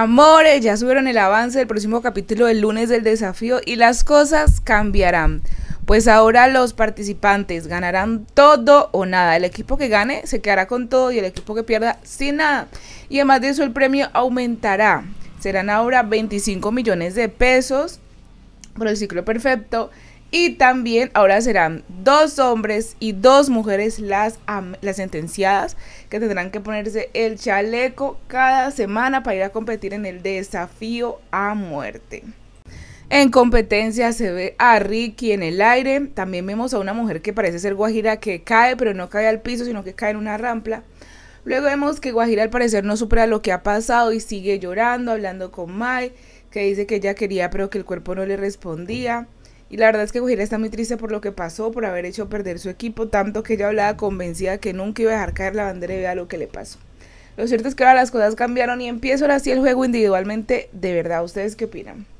Amores, ya subieron el avance del próximo capítulo del lunes del desafío y las cosas cambiarán. Pues ahora los participantes ganarán todo o nada. El equipo que gane se quedará con todo y el equipo que pierda sin nada. Y además de eso el premio aumentará. Serán ahora 25 millones de pesos por el ciclo perfecto y también ahora serán dos hombres y dos mujeres las, las sentenciadas que tendrán que ponerse el chaleco cada semana para ir a competir en el desafío a muerte. En competencia se ve a Ricky en el aire. También vemos a una mujer que parece ser Guajira que cae, pero no cae al piso, sino que cae en una rampla. Luego vemos que Guajira al parecer no supera lo que ha pasado y sigue llorando, hablando con Mai, que dice que ella quería, pero que el cuerpo no le respondía. Y la verdad es que Gojira está muy triste por lo que pasó, por haber hecho perder su equipo, tanto que ella hablaba convencida que nunca iba a dejar caer la bandera y vea lo que le pasó. Lo cierto es que ahora las cosas cambiaron y empiezo ahora sí el juego individualmente. De verdad, ¿ustedes qué opinan?